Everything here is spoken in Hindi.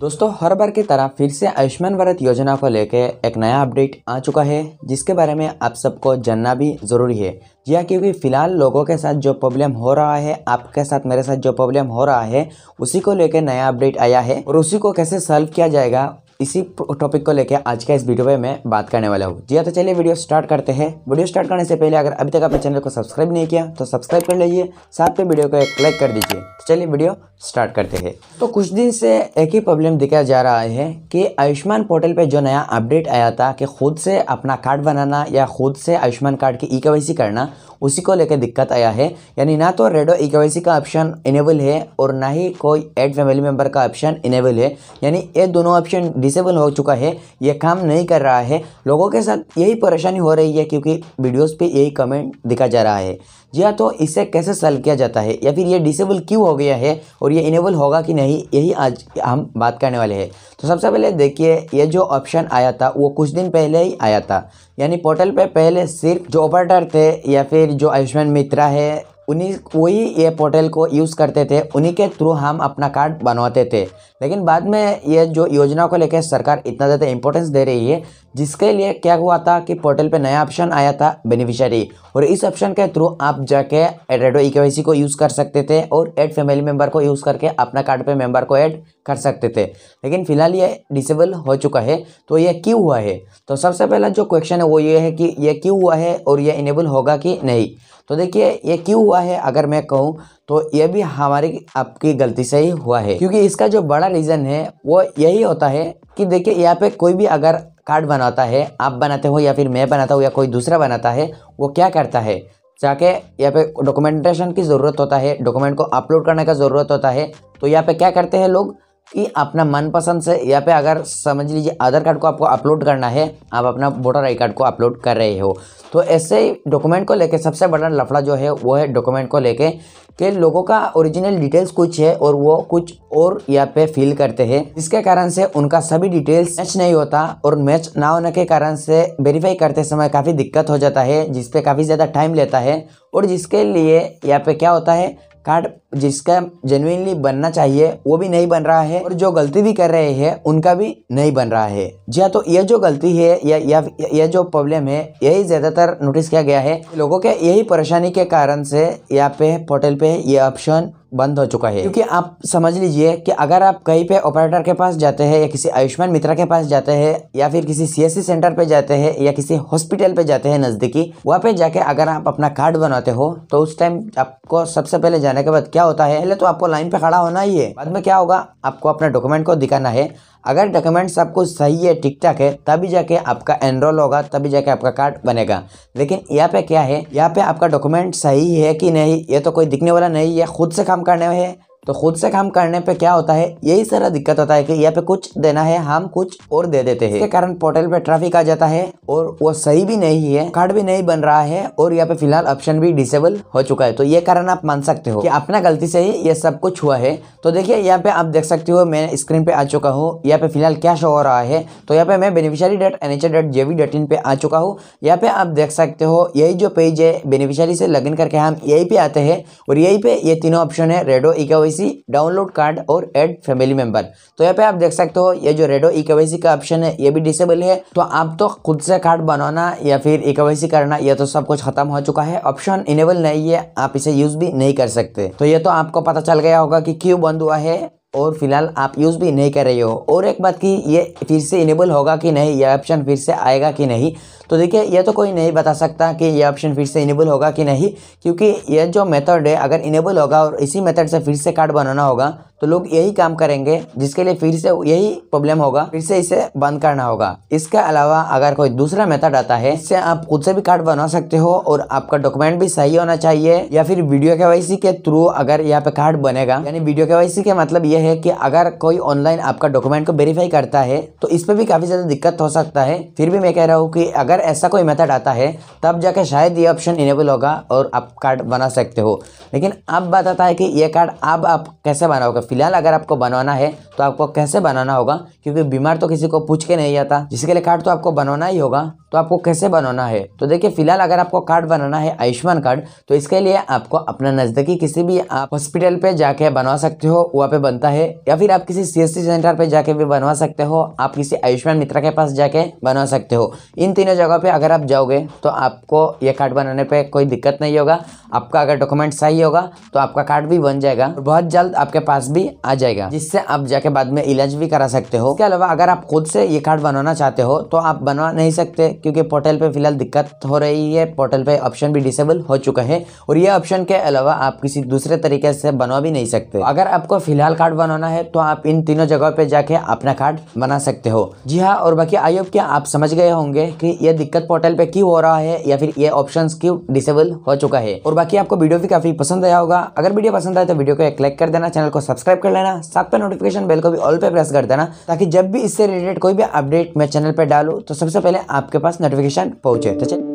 दोस्तों हर बार की तरह फिर से आयुष्मान भारत योजना को लेकर एक नया अपडेट आ चुका है जिसके बारे में आप सबको जानना भी ज़रूरी है जिया क्योंकि फ़िलहाल लोगों के साथ जो प्रॉब्लम हो रहा है आपके साथ मेरे साथ जो प्रॉब्लम हो रहा है उसी को लेकर नया अपडेट आया है और उसी को कैसे सॉल्व किया जाएगा इसी टॉपिक को लेकर आज का इस वीडियो में मैं बात करने वाला हूँ जी हाँ, तो चलिए वीडियो स्टार्ट करते हैं वीडियो स्टार्ट करने से पहले अगर अभी तक आपने चैनल को सब्सक्राइब नहीं किया तो सब्सक्राइब कर लीजिए साथ में वीडियो को एक लाइक कर दीजिए तो चलिए वीडियो स्टार्ट करते हैं तो कुछ दिन से एक ही प्रॉब्लम दिखाया जा रहा है कि आयुष्मान पोर्टल पर जो नया अपडेट आया था कि खुद से अपना कार्ड बनाना या खुद से आयुष्मान कार्ड की ई e करना उसी को लेकर दिक्कत आया है यानी ना तो रेडो ई का ऑप्शन इनेबल है और ना ही कोई एड फैमिली मेम्बर का ऑप्शन इनेबल है यानी ये दोनों ऑप्शन डिसेबल हो चुका है ये काम नहीं कर रहा है लोगों के साथ यही परेशानी हो रही है क्योंकि वीडियोज़ पर यही कमेंट दिखा जा रहा है या हाँ, तो इसे कैसे सॉल्व किया जाता है या फिर ये डिसेबल क्यों हो गया है और ये इनेबल होगा कि नहीं यही आज हम बात करने वाले हैं तो सबसे पहले देखिए ये जो ऑप्शन आया था वो कुछ दिन पहले ही आया था यानी पोर्टल पे पहले सिर्फ जो ऑपरेटर थे या फिर जो आयुष्मान मित्रा है उन्हीं वही ये पोर्टल को यूज़ करते थे उन्हीं के थ्रू हम अपना कार्ड बनवाते थे लेकिन बाद में ये जो योजना को लेकर सरकार इतना ज़्यादा इंपॉर्टेंस दे रही है जिसके लिए क्या हुआ था कि पोर्टल पे नया ऑप्शन आया था बेनिफिशियरी और इस ऑप्शन के थ्रू आप जाके एडेडो ई के को यूज़ कर सकते थे और एड फैमिली मेम्बर को यूज़ करके अपना कार्ड पर मेम्बर को एड कर सकते थे लेकिन फिलहाल ये डिसेबल हो चुका है तो ये क्यों हुआ है तो सबसे पहला जो क्वेश्चन है वो ये है कि ये क्यों हुआ है और ये इनेबल होगा कि नहीं तो देखिए ये क्यों हुआ है अगर मैं कहूँ तो ये भी हमारी आपकी गलती से ही हुआ है क्योंकि इसका जो बड़ा रीज़न है वो यही होता है कि देखिए यहाँ पे कोई भी अगर कार्ड बनाता है आप बनाते हो या फिर मैं बनाता हूँ या कोई दूसरा बनाता है वो क्या करता है जाके यहाँ पे डॉक्यूमेंटेशन की ज़रूरत होता है डॉक्यूमेंट को अपलोड करने का ज़रूरत होता है तो यहाँ पे क्या करते हैं लोग कि अपना मनपसंद से यहाँ पे अगर समझ लीजिए आधार कार्ड को आपको अपलोड करना है आप अपना वोटर आई कार्ड को अपलोड कर रहे हो तो ऐसे ही डॉक्यूमेंट को लेके सबसे बड़ा लफड़ा जो है वो है डॉक्यूमेंट को लेके कि लोगों का ओरिजिनल डिटेल्स कुछ है और वो कुछ और यहाँ पे फिल करते हैं जिसके कारण से उनका सभी डिटेल्स मैच नहीं होता और मैच ना होने के कारण से वेरीफाई करते समय काफ़ी दिक्कत हो जाता है जिसपे काफ़ी ज़्यादा टाइम लेता है और जिसके लिए यहाँ पे क्या होता है कार्ड जिसका जेनुइनली बनना चाहिए वो भी नहीं बन रहा है और जो गलती भी कर रहे हैं उनका भी नहीं बन रहा है जी हाँ तो यह जो गलती है या या यह जो प्रॉब्लम है यही ज़्यादातर नोटिस किया गया है लोगों के यही परेशानी के कारण से यहाँ पे पोर्टल पे ये ऑप्शन बंद हो चुका है क्योंकि आप समझ लीजिए कि अगर आप कहीं पे ऑपरेटर के पास जाते हैं या किसी आयुष्मान मित्र के पास जाते हैं या फिर किसी सीएससी सेंटर पे जाते हैं या किसी हॉस्पिटल पे जाते हैं नज़दीकी वहाँ पे जाके अगर आप अपना कार्ड बनाते हो तो उस टाइम आपको सबसे पहले जाने के बाद क्या होता है पहले तो आपको लाइन पे खड़ा होना ही है बाद में क्या होगा आपको अपने डॉक्यूमेंट को दिखाना है अगर डॉक्यूमेंट्स आपको सही है ठीक ठाक है तभी जाके आपका एनरोल होगा तभी जाके आपका कार्ड बनेगा लेकिन यहाँ पे क्या है यहाँ पे आपका डॉक्यूमेंट सही है कि नहीं ये तो कोई दिखने वाला नहीं है खुद से काम करने है तो खुद से काम करने पे क्या होता है यही सारा दिक्कत होता है कि यहाँ पे कुछ देना है हम कुछ और दे देते हैं इसके कारण पोर्टल पे ट्रैफिक आ जाता है और वो सही भी नहीं है कार्ड भी नहीं बन रहा है और यहाँ पे फिलहाल ऑप्शन भी डिसेबल हो चुका है तो ये कारण आप मान सकते हो कि अपना गलती से ही ये सब कुछ हुआ है तो देखिये यहाँ पे आप देख सकते हो मैं स्क्रीन पे आ चुका हूँ यहाँ पे फिलहाल क्या शो हो रहा है तो यहाँ पे मैं beneficiary dot N H dot J V dot in पे आ चुका हूँ यहाँ पे आप देख सकते हो यही जो पेज है बेनिफिशियरी से इन करके हम यही पे आते हैं और यही पे ये तीनों ऑप्शन है रेडो इका केवाईसी डाउनलोड कार्ड और एड फैमिली मेंबर तो यहाँ पे आप देख सकते हो ये जो रेडो ई केवाईसी का ऑप्शन है ये भी डिसेबल है तो आप तो खुद से कार्ड बनाना या फिर ई केवाईसी करना ये तो सब कुछ खत्म हो चुका है ऑप्शन इनेबल नहीं है आप इसे यूज भी नहीं कर सकते तो ये तो आपको पता चल गया होगा कि क्यों बंद हुआ है और फिलहाल आप यूज़ भी नहीं कर रहे हो और एक बात कि ये फिर से इनेबल होगा कि नहीं यह ऑप्शन फिर से आएगा कि नहीं तो देखिए यह तो कोई नहीं बता सकता कि यह ऑप्शन फिर से इनेबल होगा कि नहीं क्योंकि यह जो मेथड है अगर इनेबल होगा और इसी मेथड से फिर से कार्ड बनाना होगा तो लोग यही काम करेंगे जिसके लिए फिर से यही प्रॉब्लम होगा फिर से इसे बंद करना होगा इसके अलावा अगर कोई दूसरा मेथड आता है इससे आप खुद से भी कार्ड बना सकते हो और आपका डॉक्यूमेंट भी सही होना चाहिए या फिर वीडियो सी के थ्रू अगर यहाँ पे कार्ड बनेगा यानी वीडियो सी के मतलब ये है कि अगर कोई ऑनलाइन आपका डॉक्यूमेंट को वेरीफाई करता है तो इस पर भी काफी ज्यादा दिक्कत हो सकता है फिर भी मैं कह रहा हूँ कि अगर ऐसा कोई मेथड आता है तब जाके शायद ये ऑप्शन इनेबल होगा और आप कार्ड बना सकते हो लेकिन अब बात आता है कि ये कार्ड अब आप कैसे बनाओगे फिलहाल अगर आपको बनवाना है तो आपको कैसे बनाना होगा क्योंकि बीमार तो किसी को पूछ के नहीं जाता जिसके लिए कार्ड तो आपको बनाना ही होगा तो आपको कैसे बनाना है तो देखिए फिलहाल अगर आपको कार्ड बनाना है आयुष्मान कार्ड तो इसके लिए आपको अपना नज़दीकी किसी भी आप हॉस्पिटल पे जाके बनवा सकते हो वहाँ पे बनता है या फिर आप किसी सी सेंटर पे जाके भी बनवा सकते हो आप किसी आयुष्मान मित्र के पास जाके बनवा सकते हो इन तीनों जगह पे अगर आप जाओगे तो आपको ये कार्ड बनाने पर कोई दिक्कत नहीं होगा आपका अगर डॉक्यूमेंट सही होगा तो आपका कार्ड भी बन जाएगा बहुत जल्द आपके पास भी भी आ जाएगा जिससे आप जाके बाद में इलाज भी करा सकते हो इसके अलावा अगर आप खुद से ये कार्ड बनाना चाहते हो तो आप बनवा नहीं सकते क्योंकि पोर्टल पे फिलहाल दिक्कत हो रही है पोर्टल पे ऑप्शन भी डिसेबल हो चुका है और ये ऑप्शन के अलावा आप किसी दूसरे तरीके से बनवा भी नहीं सकते अगर आपको फिलहाल कार्ड बनाना है तो आप इन तीनों जगह पे जाके अपना कार्ड बना सकते हो जी हाँ और बाकी आई होप आप समझ गए होंगे की ये दिक्कत पोर्टल पे क्यों हो रहा है या फिर ये ऑप्शन क्यों डिसेबल हो चुका है और बाकी आपको वीडियो भी काफी पसंद आया होगा अगर वीडियो पसंद आए तो वीडियो को एक लाइक कर देना चैनल को सब्सक्राइब सब्सक्राइब कर लेना साथ में नोटिफिकेशन बेल को भी ऑल पे प्रेस कर देना ताकि जब भी इससे रिलेटेड कोई भी अपडेट मैं चैनल पर डालूँ तो सबसे पहले आपके पास नोटिफिकेशन पहुँचे तो चलिए